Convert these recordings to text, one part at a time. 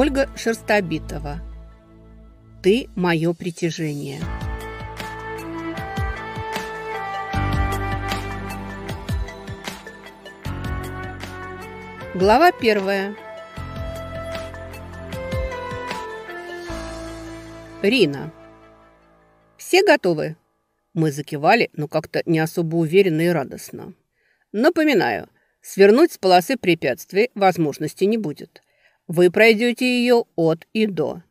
Ольга Шерстобитова. «Ты – мое притяжение». Глава первая. Рина. «Все готовы?» Мы закивали, но как-то не особо уверенно и радостно. «Напоминаю, свернуть с полосы препятствий возможности не будет». Вы пройдете ее от и до.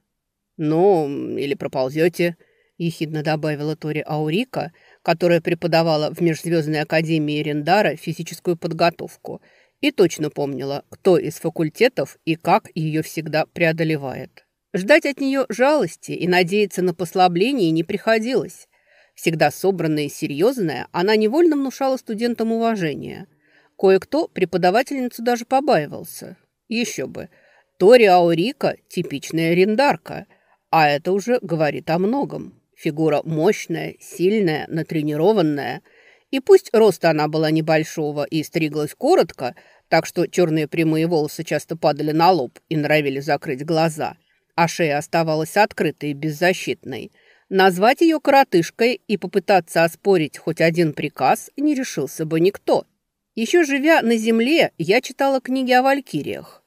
Ну, или проползете, ехидно добавила Тори Аурика, которая преподавала в Межзвездной академии Рендара физическую подготовку и точно помнила, кто из факультетов и как ее всегда преодолевает. Ждать от нее жалости и надеяться на послабление не приходилось. Всегда собранная и серьезная, она невольно внушала студентам уважение. Кое-кто преподавательницу даже побаивался. Еще бы – Тори Аурика – типичная рендарка, а это уже говорит о многом. Фигура мощная, сильная, натренированная. И пусть роста она была небольшого и стриглась коротко, так что черные прямые волосы часто падали на лоб и норовили закрыть глаза, а шея оставалась открытой и беззащитной. Назвать ее коротышкой и попытаться оспорить хоть один приказ не решился бы никто. Еще живя на земле, я читала книги о валькириях –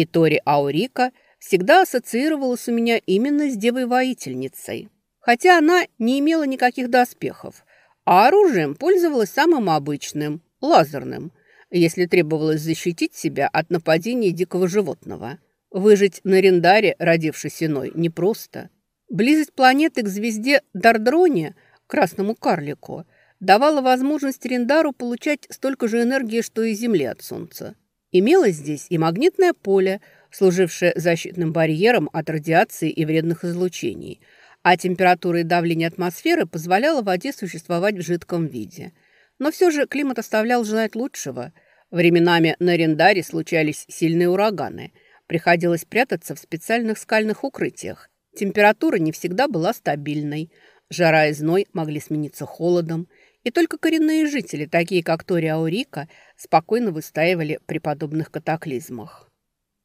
и Тори Аурика всегда ассоциировалась у меня именно с девой-воительницей. Хотя она не имела никаких доспехов, а оружием пользовалась самым обычным – лазерным, если требовалось защитить себя от нападения дикого животного. Выжить на рендаре, родившись иной, непросто. Близость планеты к звезде Дардроне, красному карлику, давала возможность Рендару получать столько же энергии, что и Земли от Солнца. Имелось здесь и магнитное поле, служившее защитным барьером от радиации и вредных излучений, а температура и давление атмосферы позволяло воде существовать в жидком виде. Но все же климат оставлял желать лучшего. Временами на Рендаре случались сильные ураганы. Приходилось прятаться в специальных скальных укрытиях. Температура не всегда была стабильной. Жара и зной могли смениться холодом – и только коренные жители, такие как Тори Аурика, спокойно выстаивали при подобных катаклизмах.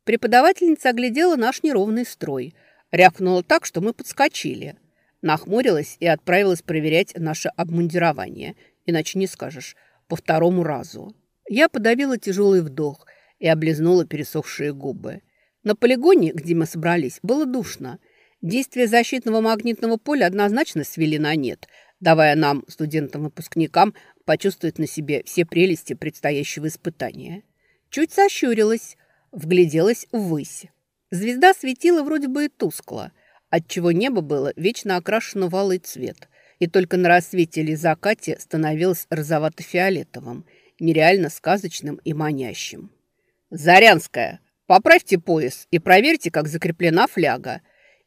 Преподавательница оглядела наш неровный строй. Рявкнула так, что мы подскочили. Нахмурилась и отправилась проверять наше обмундирование. Иначе не скажешь. По второму разу. Я подавила тяжелый вдох и облизнула пересохшие губы. На полигоне, где мы собрались, было душно. Действие защитного магнитного поля однозначно свели на нет – давая нам, студентам-выпускникам, почувствовать на себе все прелести предстоящего испытания. Чуть сощурилась, вгляделась ввысь. Звезда светила вроде бы и тускло, отчего небо было вечно окрашено в алый цвет, и только на рассвете или закате становилось розовато-фиолетовым, нереально сказочным и манящим. «Зарянская, поправьте пояс и проверьте, как закреплена фляга.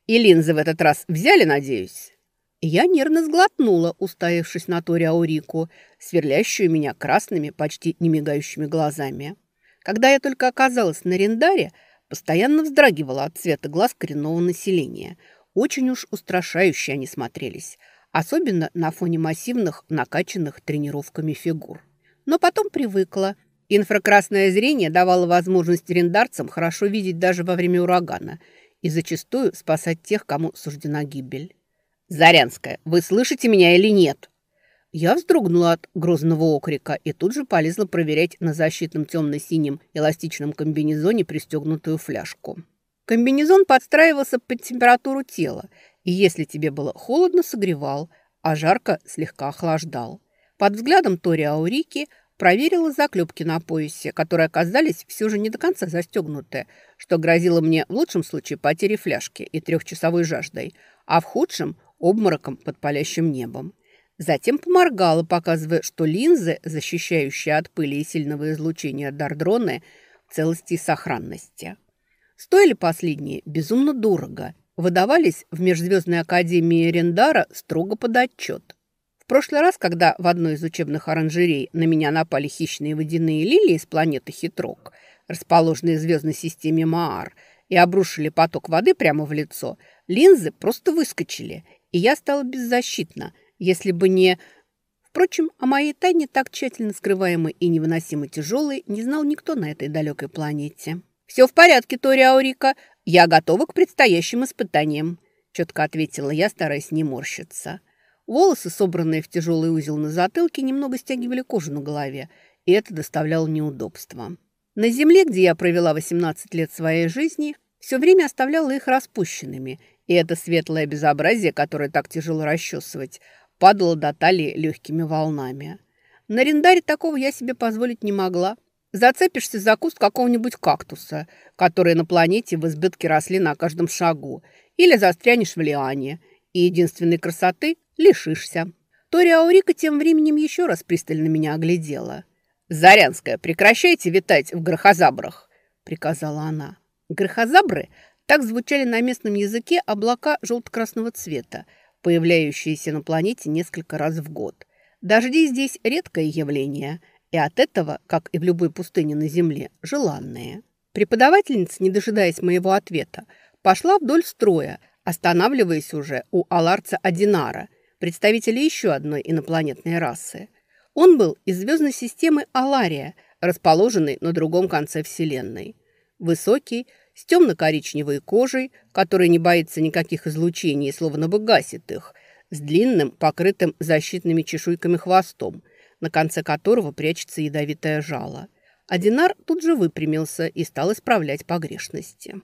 И линзы в этот раз взяли, надеюсь?» Я нервно сглотнула, уставившись на Тори Аурику, сверлящую меня красными, почти не мигающими глазами. Когда я только оказалась на рендаре, постоянно вздрагивала от цвета глаз коренного населения. Очень уж устрашающе они смотрелись, особенно на фоне массивных, накачанных тренировками фигур. Но потом привыкла. Инфракрасное зрение давало возможность рендарцам хорошо видеть даже во время урагана и зачастую спасать тех, кому суждена гибель. «Зарянская, вы слышите меня или нет?» Я вздрогнула от грозного окрика и тут же полезла проверять на защитном темно-синем эластичном комбинезоне пристегнутую фляжку. Комбинезон подстраивался под температуру тела, и если тебе было холодно, согревал, а жарко слегка охлаждал. Под взглядом Тори Аурики проверила заклепки на поясе, которые оказались все же не до конца застегнуты, что грозило мне в лучшем случае потерей фляжки и трехчасовой жаждой, а в худшем – обмороком под палящим небом. Затем поморгала, показывая, что линзы, защищающие от пыли и сильного излучения дардроны, в целости и сохранности. Стоили последние безумно дорого. Выдавались в Межзвездной Академии Рендара строго под отчет. В прошлый раз, когда в одной из учебных оранжерей на меня напали хищные водяные лилии с планеты Хитрок, расположенной в звездной системе Маар, и обрушили поток воды прямо в лицо, линзы просто выскочили – и я стала беззащитна, если бы не... Впрочем, о моей тайне, так тщательно скрываемой и невыносимо тяжелой, не знал никто на этой далекой планете. «Все в порядке, Тори Аурика. Я готова к предстоящим испытаниям», – четко ответила я, стараясь не морщиться. Волосы, собранные в тяжелый узел на затылке, немного стягивали кожу на голове, и это доставляло неудобства. На земле, где я провела 18 лет своей жизни, все время оставляла их распущенными, и это светлое безобразие, которое так тяжело расчесывать, падало до талии легкими волнами. На рендаре такого я себе позволить не могла. Зацепишься за куст какого-нибудь кактуса, которые на планете в избытке росли на каждом шагу, или застрянешь в лиане, и единственной красоты лишишься. Тори Аурика тем временем еще раз пристально меня оглядела. «Зарянская, прекращайте витать в грохозабрах!» – приказала она. Грохозабры так звучали на местном языке облака желто-красного цвета, появляющиеся на планете несколько раз в год. Дожди здесь редкое явление, и от этого, как и в любой пустыне на Земле, желанные. Преподавательница, не дожидаясь моего ответа, пошла вдоль строя, останавливаясь уже у аларца Одинара, представителя еще одной инопланетной расы. Он был из звездной системы Алария, расположенной на другом конце Вселенной. Высокий, с темно-коричневой кожей, которая не боится никаких излучений, словно бы гасит их, с длинным, покрытым защитными чешуйками хвостом, на конце которого прячется ядовитое жало. А тут же выпрямился и стал исправлять погрешности.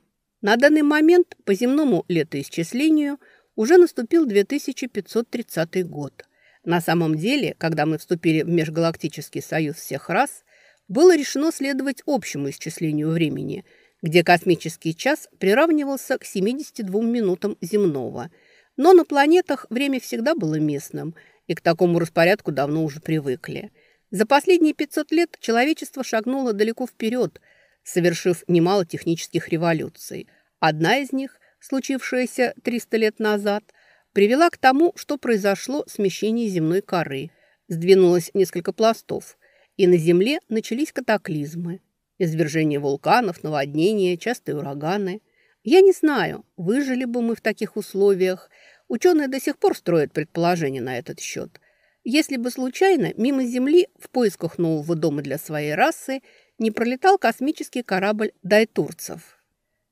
На данный момент по земному летоисчислению уже наступил 2530 год. На самом деле, когда мы вступили в Межгалактический союз всех рас, было решено следовать общему исчислению времени – где космический час приравнивался к 72 минутам земного. Но на планетах время всегда было местным, и к такому распорядку давно уже привыкли. За последние 500 лет человечество шагнуло далеко вперед, совершив немало технических революций. Одна из них, случившаяся 300 лет назад, привела к тому, что произошло смещение земной коры. Сдвинулось несколько пластов, и на Земле начались катаклизмы – Извержение вулканов, наводнения, частые ураганы. Я не знаю, выжили бы мы в таких условиях. Ученые до сих пор строят предположения на этот счет. Если бы случайно мимо Земли в поисках нового дома для своей расы не пролетал космический корабль дайтурцев.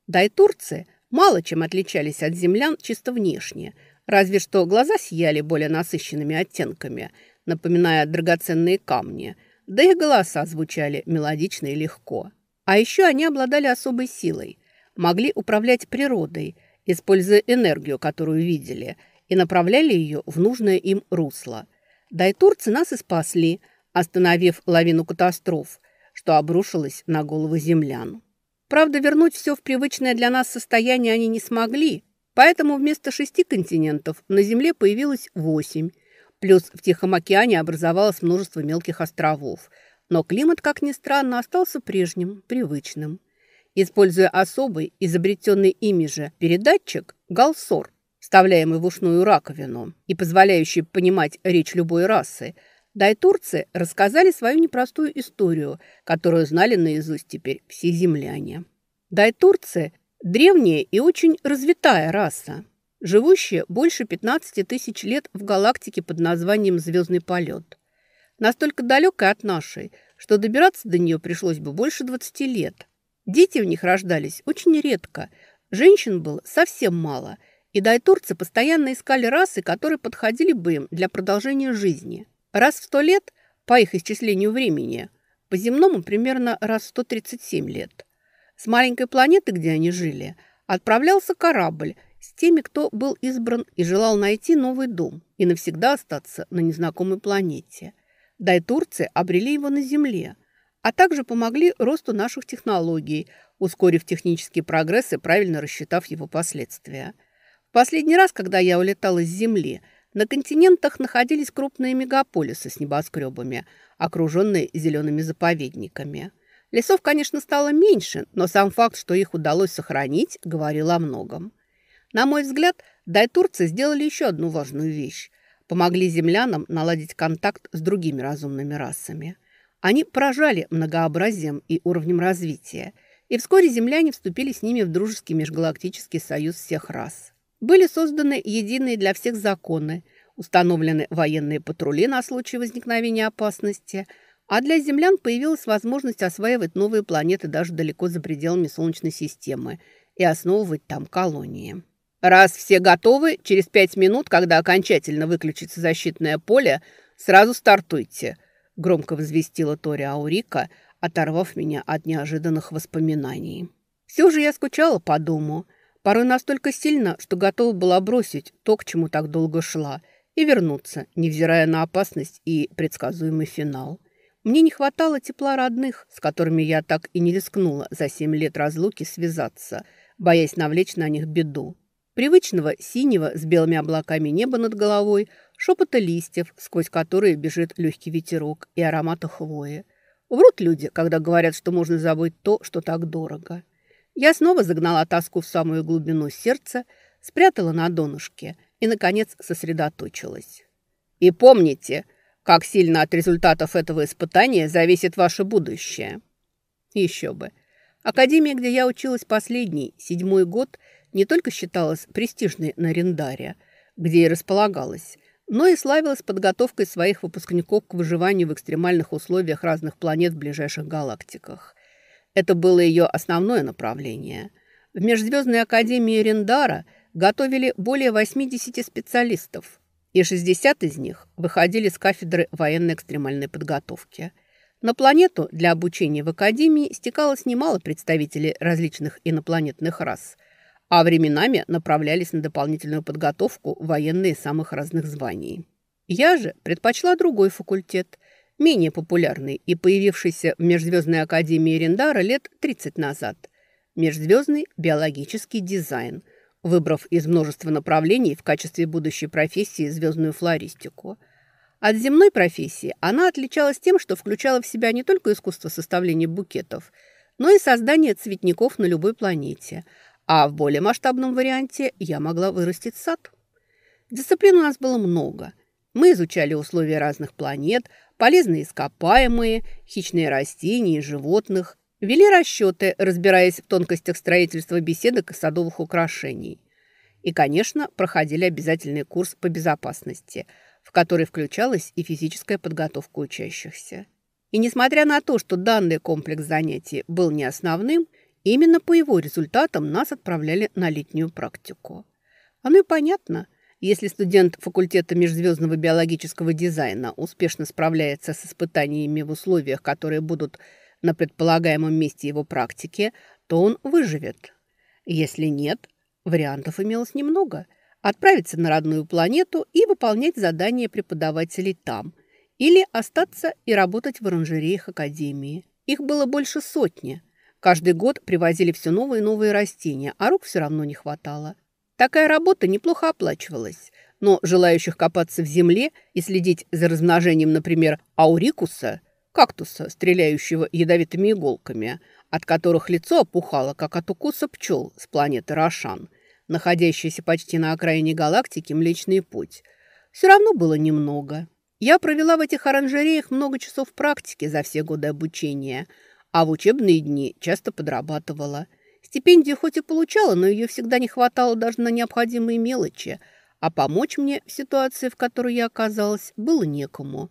Дайтурцы мало чем отличались от землян чисто внешне, разве что глаза сияли более насыщенными оттенками, напоминая драгоценные камни – да и голоса звучали мелодично и легко. А еще они обладали особой силой, могли управлять природой, используя энергию, которую видели, и направляли ее в нужное им русло. Дайтурцы нас и спасли, остановив лавину катастроф, что обрушилась на головы землян. Правда, вернуть все в привычное для нас состояние они не смогли, поэтому вместо шести континентов на Земле появилось восемь, Плюс в Тихом океане образовалось множество мелких островов. Но климат, как ни странно, остался прежним, привычным. Используя особый, изобретенный ими же, передатчик «Галсор», вставляемый в ушную раковину и позволяющий понимать речь любой расы, дайтурцы рассказали свою непростую историю, которую знали наизусть теперь все земляне. Дайтурцы – древняя и очень развитая раса живущие больше 15 тысяч лет в галактике под названием «Звездный полет». Настолько далекой от нашей, что добираться до нее пришлось бы больше 20 лет. Дети в них рождались очень редко, женщин было совсем мало, и дайтурцы постоянно искали расы, которые подходили бы им для продолжения жизни. Раз в 100 лет, по их исчислению времени, по земному примерно раз в 137 лет. С маленькой планеты, где они жили, отправлялся корабль – с теми, кто был избран и желал найти новый дом и навсегда остаться на незнакомой планете. дай Турции обрели его на Земле, а также помогли росту наших технологий, ускорив технический прогресс и правильно рассчитав его последствия. В последний раз, когда я улетала с Земли, на континентах находились крупные мегаполисы с небоскребами, окруженные зелеными заповедниками. Лесов, конечно, стало меньше, но сам факт, что их удалось сохранить, говорил о многом. На мой взгляд, дайтурцы сделали еще одну важную вещь. Помогли землянам наладить контакт с другими разумными расами. Они поражали многообразием и уровнем развития. И вскоре земляне вступили с ними в дружеский межгалактический союз всех рас. Были созданы единые для всех законы, установлены военные патрули на случай возникновения опасности – а для землян появилась возможность осваивать новые планеты даже далеко за пределами Солнечной системы и основывать там колонии. Раз все готовы, через пять минут, когда окончательно выключится защитное поле, сразу стартуйте», – громко взвестила Тори Аурика, оторвав меня от неожиданных воспоминаний. Все же я скучала по дому, порой настолько сильно, что готова была бросить то, к чему так долго шла, и вернуться, невзирая на опасность и предсказуемый финал. Мне не хватало тепла родных, с которыми я так и не рискнула за семь лет разлуки связаться, боясь навлечь на них беду. Привычного синего с белыми облаками неба над головой, шепота листьев, сквозь которые бежит легкий ветерок и аромата хвои. Врут люди, когда говорят, что можно забыть то, что так дорого. Я снова загнала тоску в самую глубину сердца, спрятала на донышке и, наконец, сосредоточилась. «И помните, как сильно от результатов этого испытания зависит ваше будущее». Еще бы. Академия, где я училась последний, седьмой год – не только считалась престижной на Рендаре, где и располагалась, но и славилась подготовкой своих выпускников к выживанию в экстремальных условиях разных планет в ближайших галактиках. Это было ее основное направление. В Межзвездной Академии Рендара готовили более 80 специалистов, и 60 из них выходили с кафедры военной экстремальной подготовки. На планету для обучения в Академии стекалось немало представителей различных инопланетных рас – а временами направлялись на дополнительную подготовку военные самых разных званий. Я же предпочла другой факультет, менее популярный и появившийся в Межзвездной академии Рендара лет 30 назад. Межзвездный биологический дизайн, выбрав из множества направлений в качестве будущей профессии звездную флористику – от земной профессии она отличалась тем, что включала в себя не только искусство составления букетов, но и создание цветников на любой планете, а в более масштабном варианте я могла вырастить сад. Дисциплин у нас было много. Мы изучали условия разных планет, полезные ископаемые, хищные растения и животных. Вели расчеты, разбираясь в тонкостях строительства беседок и садовых украшений. И, конечно, проходили обязательный курс по безопасности, в который включалась и физическая подготовка учащихся. И несмотря на то, что данный комплекс занятий был не основным – Именно по его результатам нас отправляли на летнюю практику. Оно и понятно. Если студент факультета межзвездного биологического дизайна успешно справляется с испытаниями в условиях, которые будут на предполагаемом месте его практики, то он выживет. Если нет, вариантов имелось немного. Отправиться на родную планету и выполнять задания преподавателей там. Или остаться и работать в оранжереях Академии. Их было больше сотни – Каждый год привозили все новые и новые растения, а рук все равно не хватало. Такая работа неплохо оплачивалась, но желающих копаться в земле и следить за размножением, например, аурикуса, кактуса, стреляющего ядовитыми иголками, от которых лицо опухало, как от укуса пчел с планеты Рошан, находящейся почти на окраине галактики Млечный Путь, все равно было немного. Я провела в этих оранжереях много часов практики за все годы обучения – а в учебные дни часто подрабатывала. Стипендию хоть и получала, но ее всегда не хватало даже на необходимые мелочи, а помочь мне в ситуации, в которой я оказалась, было некому.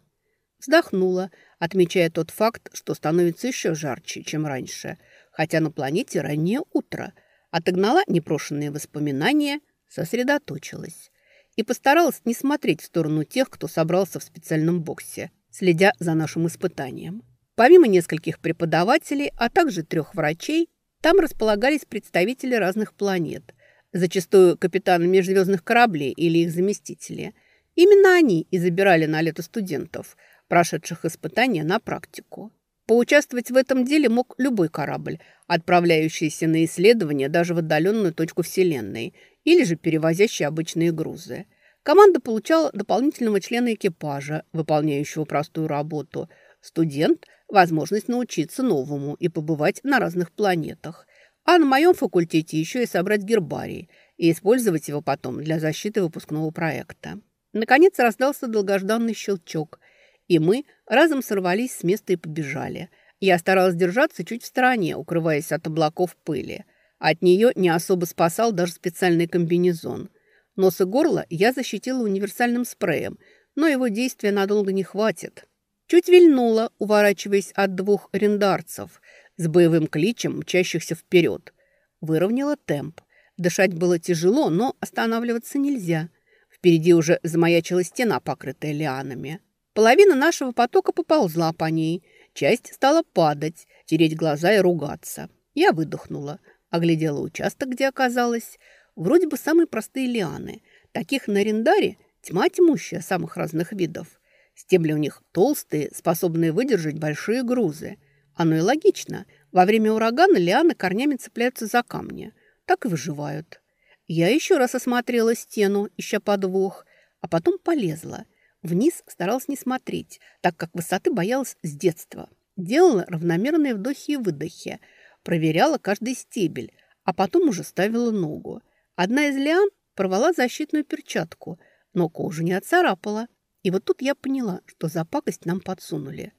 Вздохнула, отмечая тот факт, что становится еще жарче, чем раньше, хотя на планете раннее утро. Отогнала непрошенные воспоминания, сосредоточилась и постаралась не смотреть в сторону тех, кто собрался в специальном боксе, следя за нашим испытанием. Помимо нескольких преподавателей, а также трех врачей, там располагались представители разных планет, зачастую капитаны межзвездных кораблей или их заместители. Именно они и забирали на лето студентов, прошедших испытания на практику. Поучаствовать в этом деле мог любой корабль, отправляющийся на исследование даже в отдаленную точку Вселенной или же перевозящий обычные грузы. Команда получала дополнительного члена экипажа, выполняющего простую работу. Студент – возможность научиться новому и побывать на разных планетах. А на моем факультете еще и собрать гербарий и использовать его потом для защиты выпускного проекта. Наконец раздался долгожданный щелчок, и мы разом сорвались с места и побежали. Я старалась держаться чуть в стороне, укрываясь от облаков пыли. От нее не особо спасал даже специальный комбинезон. Нос и горло я защитила универсальным спреем, но его действия надолго не хватит. Чуть вильнула, уворачиваясь от двух рендарцев с боевым кличем, мчащихся вперед. Выровняла темп. Дышать было тяжело, но останавливаться нельзя. Впереди уже замаячила стена, покрытая лианами. Половина нашего потока поползла по ней. Часть стала падать, тереть глаза и ругаться. Я выдохнула, оглядела участок, где оказалось. Вроде бы самые простые лианы. Таких на рендаре тьма тьмущая самых разных видов. Стебли у них толстые, способные выдержать большие грузы. Оно и логично. Во время урагана лианы корнями цепляются за камни. Так и выживают. Я еще раз осмотрела стену, ища подвох, а потом полезла. Вниз старалась не смотреть, так как высоты боялась с детства. Делала равномерные вдохи и выдохи, проверяла каждый стебель, а потом уже ставила ногу. Одна из лиан порвала защитную перчатку, но кожу не отцарапала, и вот тут я поняла, что за пакость нам подсунули.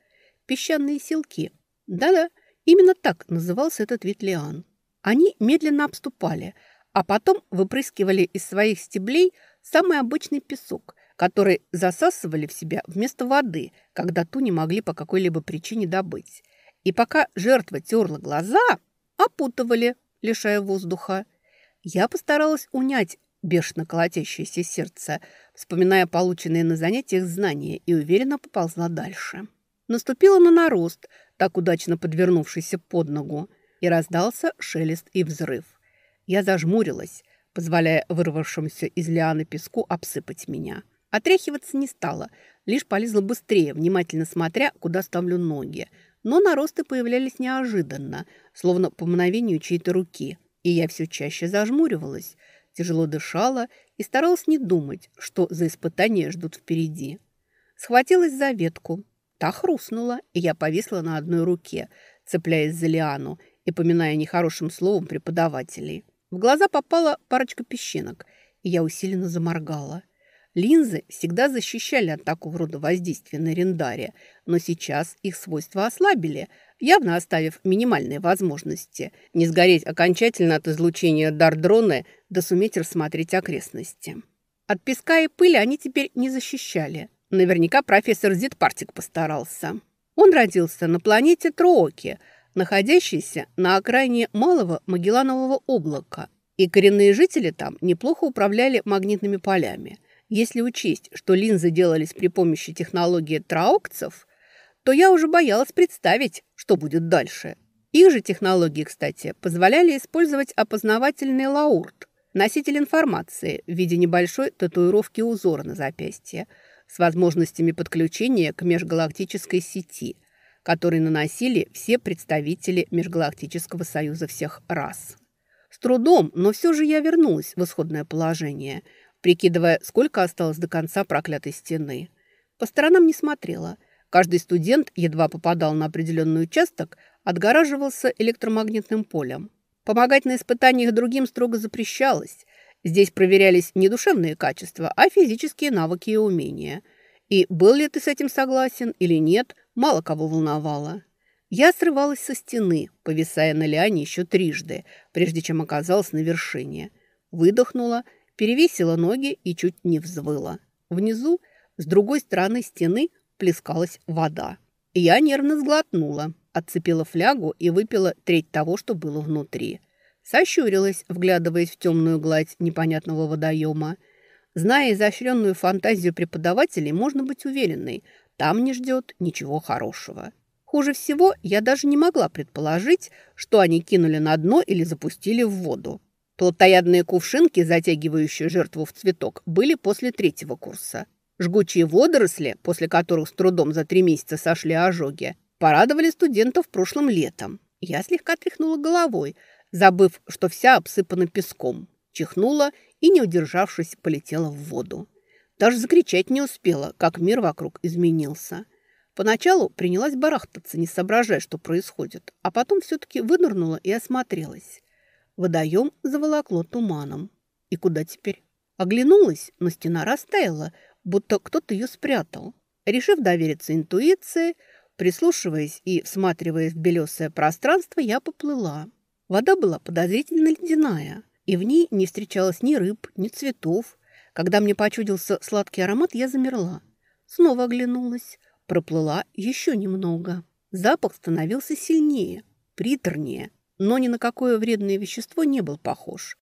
Песчаные селки. Да-да, именно так назывался этот вид лиан. Они медленно обступали, а потом выпрыскивали из своих стеблей самый обычный песок, который засасывали в себя вместо воды, когда ту не могли по какой-либо причине добыть. И пока жертва терла глаза, опутывали, лишая воздуха. Я постаралась унять бешено колотящееся сердце, вспоминая полученные на занятиях знания и уверенно поползла дальше. Наступила на нарост, так удачно подвернувшийся под ногу, и раздался шелест и взрыв. Я зажмурилась, позволяя вырвавшемуся из лианы песку обсыпать меня. Отряхиваться не стала, лишь полезла быстрее, внимательно смотря, куда ставлю ноги. Но наросты появлялись неожиданно, словно по мгновению чьей-то руки, и я все чаще зажмуривалась – тяжело дышала и старалась не думать, что за испытания ждут впереди. Схватилась за ветку. Та хрустнула, и я повисла на одной руке, цепляясь за лиану и поминая нехорошим словом преподавателей. В глаза попала парочка песчинок, и я усиленно заморгала – Линзы всегда защищали от такого рода воздействия на рендаре, но сейчас их свойства ослабили, явно оставив минимальные возможности не сгореть окончательно от излучения дардроны, да суметь рассмотреть окрестности. От песка и пыли они теперь не защищали. Наверняка профессор Зитпартик постарался. Он родился на планете Троки, находящейся на окраине Малого Магелланового облака, и коренные жители там неплохо управляли магнитными полями. Если учесть, что линзы делались при помощи технологии траукцев, то я уже боялась представить, что будет дальше. Их же технологии, кстати, позволяли использовать опознавательный лаурт, носитель информации в виде небольшой татуировки узора на запястье с возможностями подключения к межгалактической сети, который наносили все представители Межгалактического союза всех рас. С трудом, но все же я вернулась в исходное положение – прикидывая, сколько осталось до конца проклятой стены. По сторонам не смотрела. Каждый студент едва попадал на определенный участок, отгораживался электромагнитным полем. Помогать на испытаниях другим строго запрещалось. Здесь проверялись не душевные качества, а физические навыки и умения. И был ли ты с этим согласен или нет, мало кого волновало. Я срывалась со стены, повисая на лиане еще трижды, прежде чем оказалась на вершине. Выдохнула – перевесила ноги и чуть не взвыла. Внизу, с другой стороны стены, плескалась вода. Я нервно сглотнула, отцепила флягу и выпила треть того, что было внутри. Сощурилась, вглядываясь в темную гладь непонятного водоема. Зная изощренную фантазию преподавателей, можно быть уверенной, там не ждет ничего хорошего. Хуже всего, я даже не могла предположить, что они кинули на дно или запустили в воду. Плотоядные кувшинки, затягивающие жертву в цветок, были после третьего курса. Жгучие водоросли, после которых с трудом за три месяца сошли ожоги, порадовали студентов прошлым летом. Я слегка тряхнула головой, забыв, что вся обсыпана песком. Чихнула и, не удержавшись, полетела в воду. Даже закричать не успела, как мир вокруг изменился. Поначалу принялась барахтаться, не соображая, что происходит, а потом все-таки вынырнула и осмотрелась. Водоем заволокло туманом. И куда теперь? Оглянулась, но стена растаяла, будто кто-то ее спрятал. Решив довериться интуиции, прислушиваясь и всматриваясь в белесое пространство, я поплыла. Вода была подозрительно ледяная, и в ней не встречалось ни рыб, ни цветов. Когда мне почудился сладкий аромат, я замерла. Снова оглянулась, проплыла еще немного. Запах становился сильнее, приторнее – но ни на какое вредное вещество не был похож.